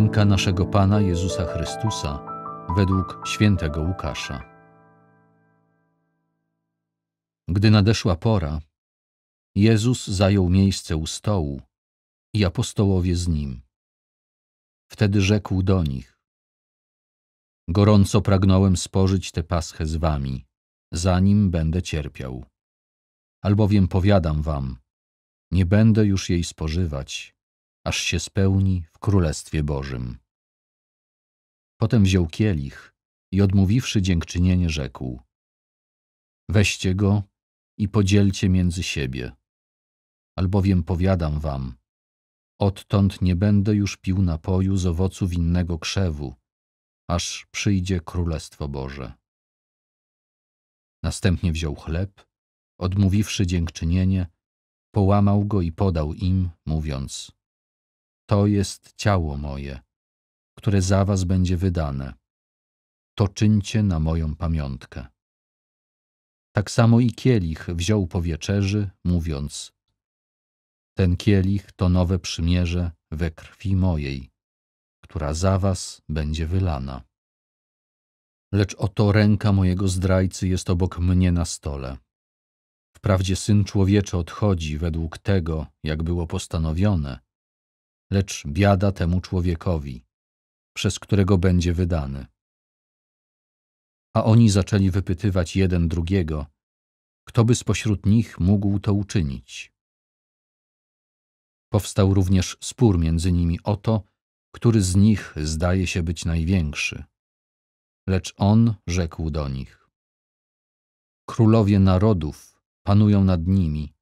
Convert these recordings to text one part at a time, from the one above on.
męka naszego Pana Jezusa Chrystusa według świętego Łukasza. Gdy nadeszła pora, Jezus zajął miejsce u stołu i apostołowie z nim. Wtedy rzekł do nich: Gorąco pragnąłem spożyć tę paschę z wami, zanim będę cierpiał. Albowiem powiadam wam, nie będę już jej spożywać, aż się spełni w Królestwie Bożym. Potem wziął kielich i odmówiwszy dziękczynienie rzekł Weźcie go i podzielcie między siebie, albowiem powiadam wam, odtąd nie będę już pił napoju z owocu winnego krzewu, aż przyjdzie Królestwo Boże. Następnie wziął chleb, odmówiwszy dziękczynienie, połamał go i podał im, mówiąc to jest ciało moje, które za was będzie wydane. To czyńcie na moją pamiątkę. Tak samo i kielich wziął po wieczerzy, mówiąc: Ten kielich to nowe przymierze we krwi mojej, która za was będzie wylana. Lecz oto ręka mojego zdrajcy jest obok mnie na stole. Wprawdzie syn człowieczy odchodzi według tego, jak było postanowione, lecz biada temu człowiekowi, przez którego będzie wydany. A oni zaczęli wypytywać jeden drugiego, kto by spośród nich mógł to uczynić. Powstał również spór między nimi o to, który z nich zdaje się być największy. Lecz on rzekł do nich: Królowie narodów panują nad nimi,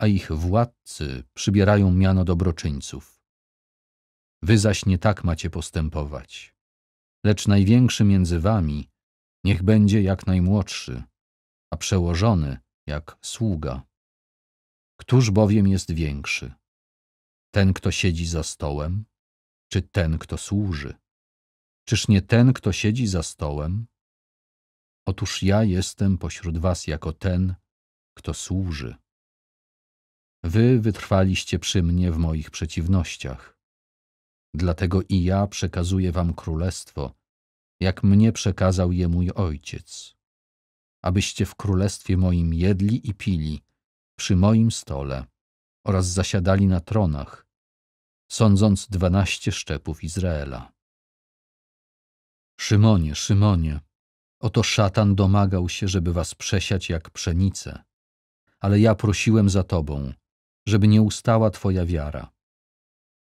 a ich władcy przybierają miano dobroczyńców. Wy zaś nie tak macie postępować. Lecz największy między wami niech będzie jak najmłodszy, a przełożony jak sługa. Któż bowiem jest większy? Ten, kto siedzi za stołem, czy ten, kto służy? Czyż nie ten, kto siedzi za stołem? Otóż ja jestem pośród was jako ten, kto służy. Wy wytrwaliście przy mnie w moich przeciwnościach Dlatego i ja przekazuję wam królestwo, jak mnie przekazał je mój ojciec, abyście w królestwie moim jedli i pili przy moim stole oraz zasiadali na tronach, sądząc dwanaście szczepów Izraela. Szymonie, Szymonie, oto szatan domagał się, żeby was przesiać jak pszenicę, ale ja prosiłem za tobą, żeby nie ustała twoja wiara.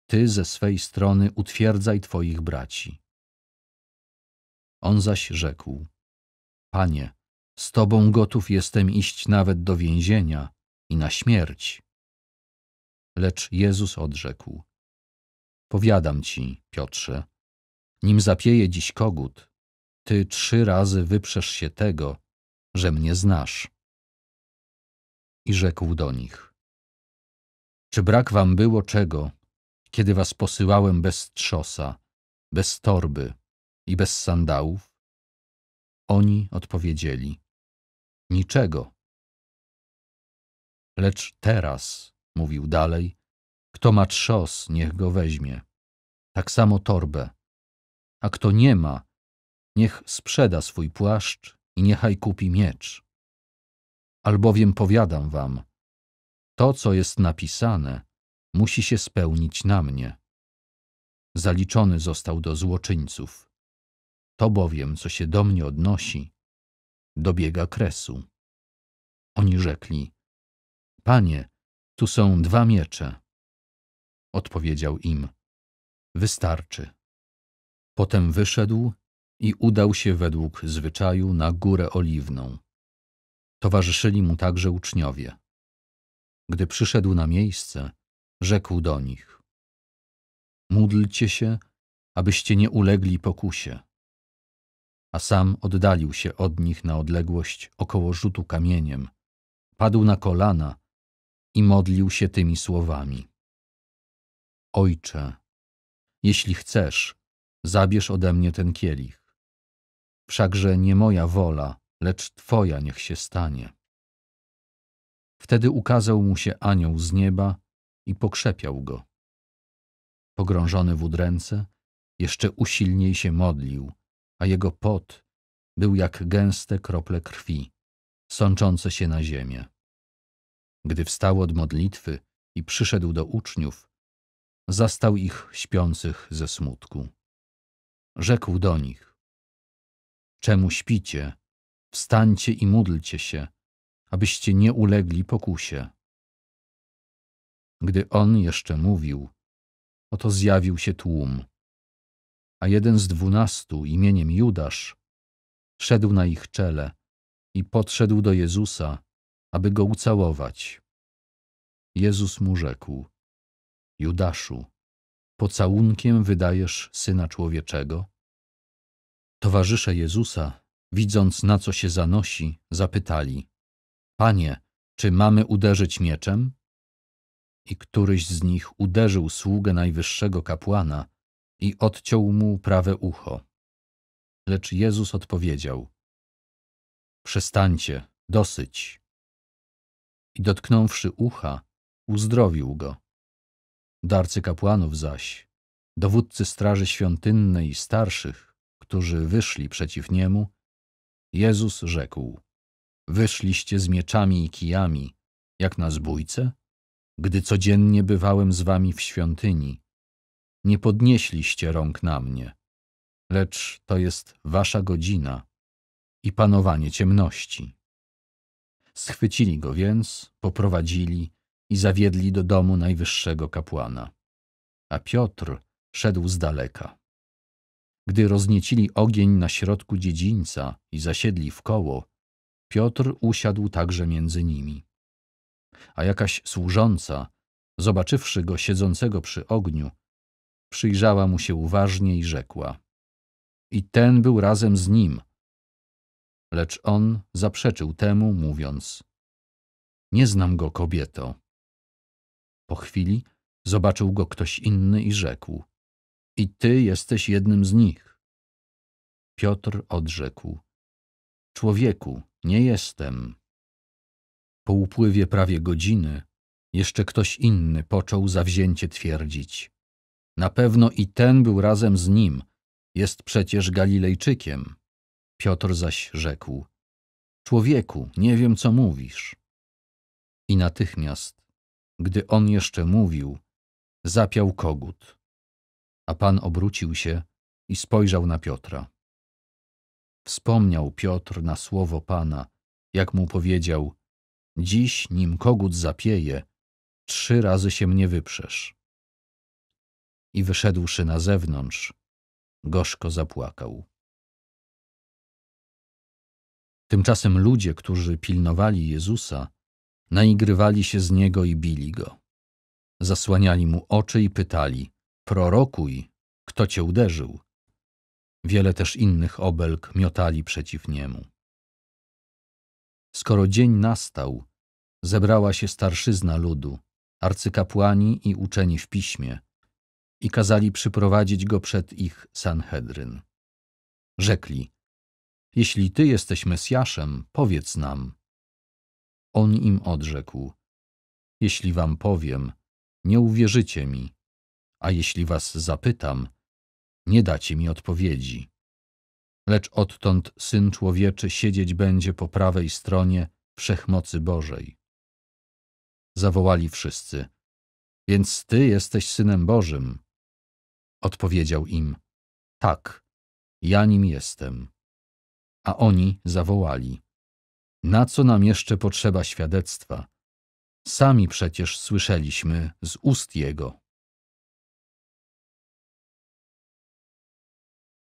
Ty ze swej strony utwierdzaj Twoich braci. On zaś rzekł: Panie, z Tobą gotów jestem iść nawet do więzienia i na śmierć. Lecz Jezus odrzekł: Powiadam ci, Piotrze, nim zapieje dziś kogut, ty trzy razy wyprzesz się tego, że mnie znasz. I rzekł do nich: Czy brak wam było czego, kiedy was posyłałem bez trzosa, bez torby i bez sandałów? Oni odpowiedzieli, niczego. Lecz teraz, mówił dalej, kto ma trzos, niech go weźmie, tak samo torbę, a kto nie ma, niech sprzeda swój płaszcz i niechaj kupi miecz. Albowiem powiadam wam, to, co jest napisane, musi się spełnić na mnie. Zaliczony został do złoczyńców. To bowiem, co się do mnie odnosi, dobiega kresu. Oni rzekli, Panie, tu są dwa miecze. Odpowiedział im, wystarczy. Potem wyszedł i udał się według zwyczaju na górę oliwną. Towarzyszyli mu także uczniowie. Gdy przyszedł na miejsce, rzekł do nich. Módlcie się, abyście nie ulegli pokusie. A sam oddalił się od nich na odległość około rzutu kamieniem, padł na kolana i modlił się tymi słowami. Ojcze, jeśli chcesz, zabierz ode mnie ten kielich. Wszakże nie moja wola, lecz Twoja niech się stanie. Wtedy ukazał mu się anioł z nieba i pokrzepiał go. Pogrążony w udręce, jeszcze usilniej się modlił, a jego pot był jak gęste krople krwi, sączące się na ziemię. Gdy wstał od modlitwy i przyszedł do uczniów, zastał ich śpiących ze smutku. Rzekł do nich: Czemu śpicie? Wstańcie i módlcie się, abyście nie ulegli pokusie. Gdy on jeszcze mówił, oto zjawił się tłum, a jeden z dwunastu imieniem Judasz szedł na ich czele i podszedł do Jezusa, aby go ucałować. Jezus mu rzekł: Judaszu, pocałunkiem wydajesz syna człowieczego? Towarzysze Jezusa, widząc na co się zanosi, zapytali: Panie, czy mamy uderzyć mieczem? i któryś z nich uderzył sługę najwyższego kapłana i odciął mu prawe ucho. Lecz Jezus odpowiedział: Przestańcie, dosyć. I dotknąwszy ucha, uzdrowił go. Darcy kapłanów zaś, dowódcy straży świątynnej i starszych, którzy wyszli przeciw niemu, Jezus rzekł: Wyszliście z mieczami i kijami, jak na zbójce? gdy codziennie bywałem z wami w świątyni. Nie podnieśliście rąk na mnie, lecz to jest wasza godzina i panowanie ciemności. Schwycili go więc, poprowadzili i zawiedli do domu najwyższego kapłana. A Piotr szedł z daleka. Gdy rozniecili ogień na środku dziedzińca i zasiedli w koło, Piotr usiadł także między nimi a jakaś służąca, zobaczywszy go siedzącego przy ogniu, przyjrzała mu się uważnie i rzekła: I ten był razem z nim. Lecz on zaprzeczył temu, mówiąc: Nie znam go, kobieto. Po chwili zobaczył go ktoś inny i rzekł: I ty jesteś jednym z nich. Piotr odrzekł: Człowieku, nie jestem. Po upływie prawie godziny jeszcze ktoś inny począł zawzięcie twierdzić. Na pewno i ten był razem z nim, jest przecież Galilejczykiem. Piotr zaś rzekł: Człowieku, nie wiem co mówisz. I natychmiast, gdy on jeszcze mówił, zapiał kogut. A pan obrócił się i spojrzał na Piotra. Wspomniał Piotr na słowo pana, jak mu powiedział: Dziś, nim kogut zapieje, trzy razy się mnie wyprzesz. I wyszedłszy na zewnątrz, gorzko zapłakał. Tymczasem ludzie, którzy pilnowali Jezusa, naigrywali się z Niego i bili Go. Zasłaniali Mu oczy i pytali, prorokuj, kto Cię uderzył? Wiele też innych obelg miotali przeciw Niemu. Skoro dzień nastał, zebrała się starszyzna ludu, arcykapłani i uczeni w piśmie, i kazali przyprowadzić go przed ich Sanhedryn. Rzekli, jeśli ty jesteś Mesjaszem, powiedz nam. On im odrzekł, jeśli wam powiem, nie uwierzycie mi, a jeśli was zapytam, nie dacie mi odpowiedzi lecz odtąd Syn Człowieczy siedzieć będzie po prawej stronie Wszechmocy Bożej. Zawołali wszyscy, więc Ty jesteś Synem Bożym. Odpowiedział im, tak, ja nim jestem. A oni zawołali, na co nam jeszcze potrzeba świadectwa? Sami przecież słyszeliśmy z ust Jego.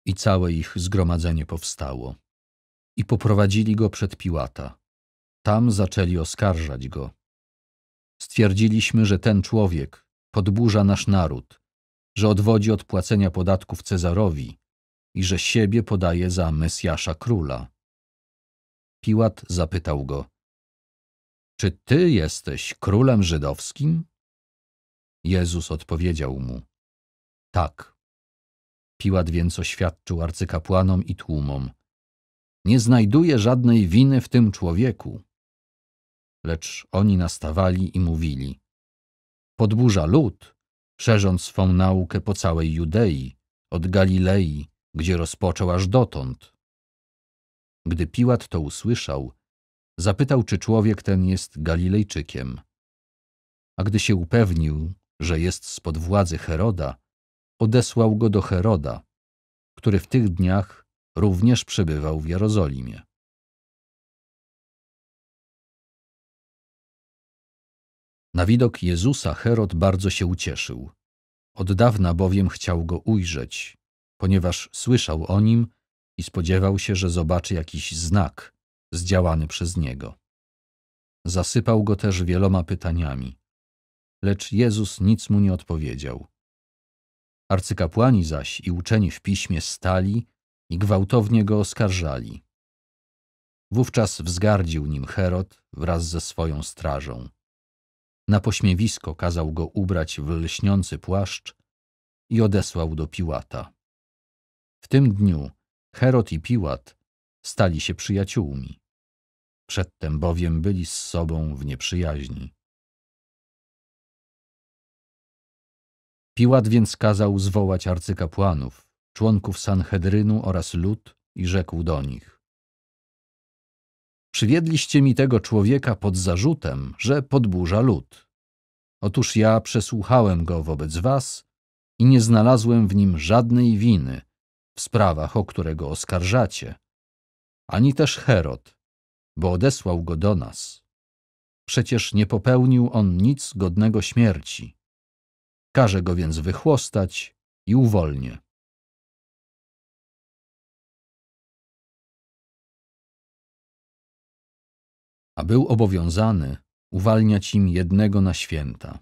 I całe ich zgromadzenie powstało. I poprowadzili go przed Piłata. Tam zaczęli oskarżać go. Stwierdziliśmy, że ten człowiek podburza nasz naród, że odwodzi od płacenia podatków Cezarowi i że siebie podaje za Mesjasza króla. Piłat zapytał go, czy ty jesteś królem żydowskim? Jezus odpowiedział mu, tak. Piłat więc oświadczył arcykapłanom i tłumom. Nie znajduje żadnej winy w tym człowieku. Lecz oni nastawali i mówili. Podburza lud, szerząc swą naukę po całej Judei, od Galilei, gdzie rozpoczął aż dotąd. Gdy Piłat to usłyszał, zapytał, czy człowiek ten jest Galilejczykiem. A gdy się upewnił, że jest spod władzy Heroda, odesłał go do Heroda, który w tych dniach również przebywał w Jerozolimie. Na widok Jezusa Herod bardzo się ucieszył. Od dawna bowiem chciał go ujrzeć, ponieważ słyszał o nim i spodziewał się, że zobaczy jakiś znak zdziałany przez niego. Zasypał go też wieloma pytaniami, lecz Jezus nic mu nie odpowiedział. Arcykapłani zaś i uczeni w piśmie stali i gwałtownie go oskarżali. Wówczas wzgardził nim Herod wraz ze swoją strażą. Na pośmiewisko kazał go ubrać w lśniący płaszcz i odesłał do Piłata. W tym dniu Herod i Piłat stali się przyjaciółmi. Przedtem bowiem byli z sobą w nieprzyjaźni. Piłat więc kazał zwołać arcykapłanów, członków Sanhedrynu oraz lud i rzekł do nich. Przywiedliście mi tego człowieka pod zarzutem, że podburza lud. Otóż ja przesłuchałem go wobec was i nie znalazłem w nim żadnej winy w sprawach, o które go oskarżacie, ani też Herod, bo odesłał go do nas. Przecież nie popełnił on nic godnego śmierci. Każe go więc wychłostać i uwolnię. A był obowiązany uwalniać im jednego na święta.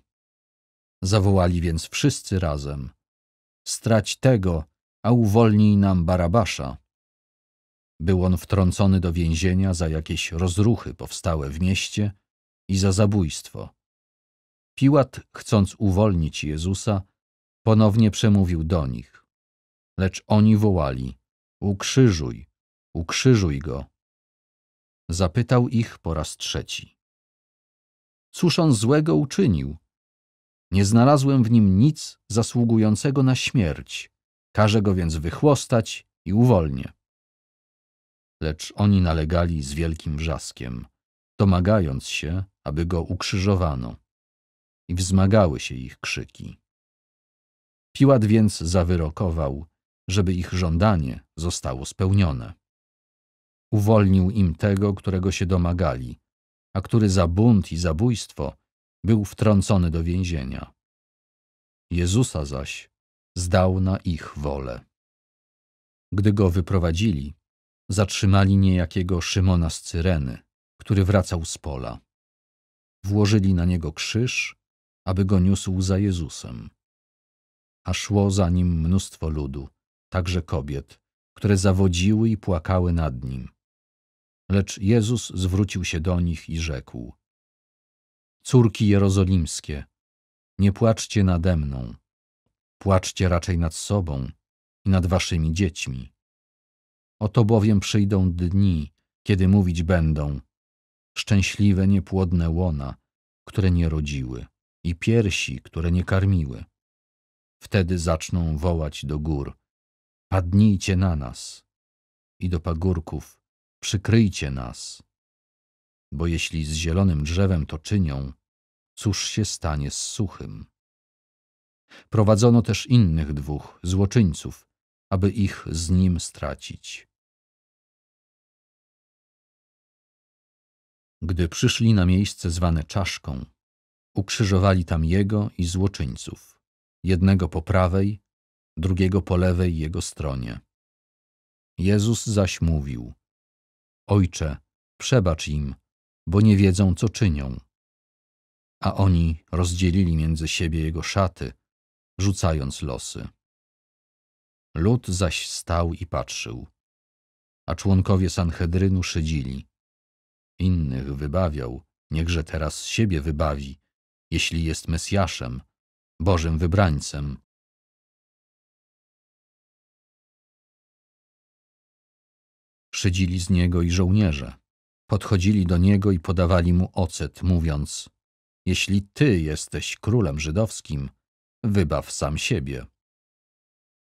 Zawołali więc wszyscy razem: Strać tego, a uwolnij nam Barabasza. Był on wtrącony do więzienia za jakieś rozruchy powstałe w mieście i za zabójstwo. Piłat, chcąc uwolnić Jezusa, ponownie przemówił do nich. Lecz oni wołali: Ukrzyżuj, ukrzyżuj go. Zapytał ich po raz trzeci: Cóż on złego uczynił? Nie znalazłem w nim nic zasługującego na śmierć. Każę go więc wychłostać i uwolnię. Lecz oni nalegali z wielkim wrzaskiem, domagając się, aby go ukrzyżowano i wzmagały się ich krzyki. Piłat więc zawyrokował, żeby ich żądanie zostało spełnione. Uwolnił im tego, którego się domagali, a który za bunt i zabójstwo był wtrącony do więzienia. Jezusa zaś zdał na ich wolę. Gdy go wyprowadzili, zatrzymali niejakiego Szymona z Cyreny, który wracał z pola. Włożyli na niego krzyż aby go niósł za Jezusem. A szło za nim mnóstwo ludu, także kobiet, które zawodziły i płakały nad nim. Lecz Jezus zwrócił się do nich i rzekł: Córki jerozolimskie, nie płaczcie nade mną, płaczcie raczej nad sobą i nad waszymi dziećmi. Oto bowiem przyjdą dni, kiedy mówić będą: Szczęśliwe niepłodne łona, które nie rodziły i piersi, które nie karmiły. Wtedy zaczną wołać do gór: Padnijcie na nas! I do pagórków: Przykryjcie nas! Bo jeśli z zielonym drzewem to czynią, cóż się stanie z suchym? Prowadzono też innych dwóch złoczyńców, aby ich z nim stracić. Gdy przyszli na miejsce zwane czaszką, Ukrzyżowali tam jego i złoczyńców, jednego po prawej, drugiego po lewej jego stronie. Jezus zaś mówił: Ojcze, przebacz im, bo nie wiedzą, co czynią. A oni rozdzielili między siebie jego szaty, rzucając losy. Lud zaś stał i patrzył, a członkowie Sanhedrynu szydzili. Innych wybawiał, niechże teraz siebie wybawi, jeśli jest Mesjaszem, Bożym wybrańcem. Szydzili z niego i żołnierze. Podchodzili do niego i podawali mu ocet, mówiąc: Jeśli ty jesteś królem żydowskim, wybaw sam siebie.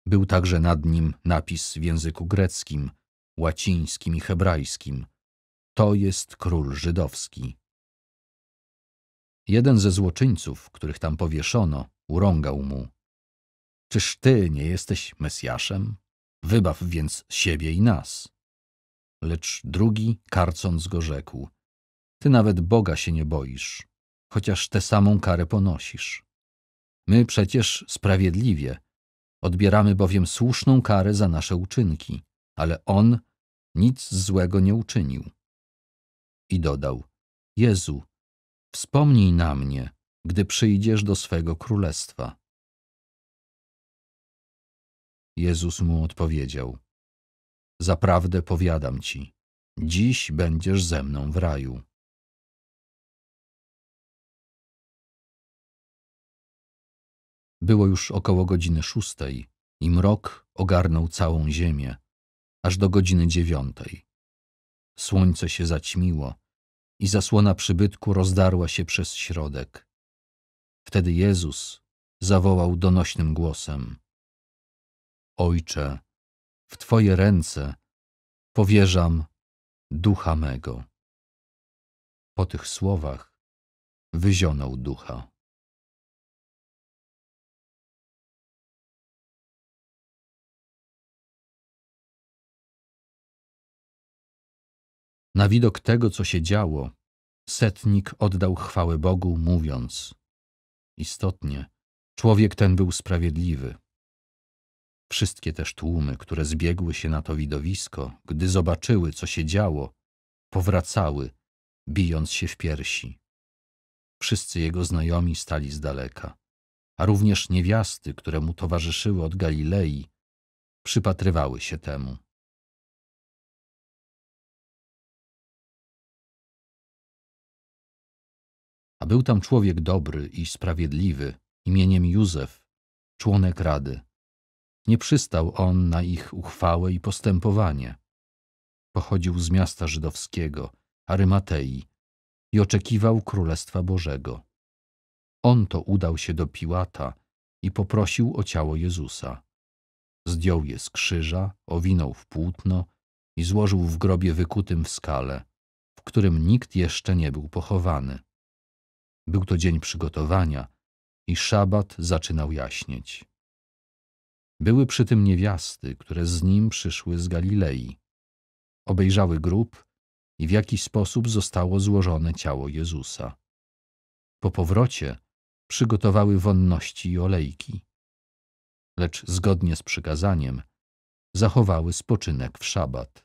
Był także nad nim napis w języku greckim, łacińskim i hebrajskim: To jest król żydowski. Jeden ze złoczyńców, których tam powieszono, urągał mu. Czyż ty nie jesteś Mesjaszem? Wybaw więc siebie i nas. Lecz drugi, karcąc go, rzekł. Ty nawet Boga się nie boisz, chociaż tę samą karę ponosisz. My przecież sprawiedliwie, odbieramy bowiem słuszną karę za nasze uczynki, ale On nic złego nie uczynił. I dodał, Jezu, Wspomnij na mnie, gdy przyjdziesz do swego królestwa. Jezus mu odpowiedział: Zaprawdę powiadam ci, dziś będziesz ze mną w raju. Było już około godziny szóstej i mrok ogarnął całą ziemię, aż do godziny dziewiątej. Słońce się zaćmiło, i zasłona przybytku rozdarła się przez środek. Wtedy Jezus zawołał donośnym głosem: Ojcze, w Twoje ręce powierzam ducha mego. Po tych słowach wyzionął ducha. Na widok tego, co się działo, setnik oddał chwałę Bogu, mówiąc: Istotnie, człowiek ten był sprawiedliwy. Wszystkie też tłumy, które zbiegły się na to widowisko, gdy zobaczyły, co się działo, powracały, bijąc się w piersi. Wszyscy jego znajomi stali z daleka, a również niewiasty, które mu towarzyszyły od Galilei, przypatrywały się temu. A był tam człowiek dobry i sprawiedliwy, imieniem Józef, członek rady. Nie przystał on na ich uchwałę i postępowanie. Pochodził z miasta żydowskiego, Arymatei, i oczekiwał Królestwa Bożego. On to udał się do Piłata i poprosił o ciało Jezusa. Zdjął je z krzyża, owinął w płótno i złożył w grobie wykutym w skale, w którym nikt jeszcze nie był pochowany. Był to dzień przygotowania i szabat zaczynał jaśnieć. Były przy tym niewiasty, które z nim przyszły z Galilei. Obejrzały grób i w jaki sposób zostało złożone ciało Jezusa. Po powrocie przygotowały wonności i olejki. Lecz zgodnie z przykazaniem zachowały spoczynek w szabat.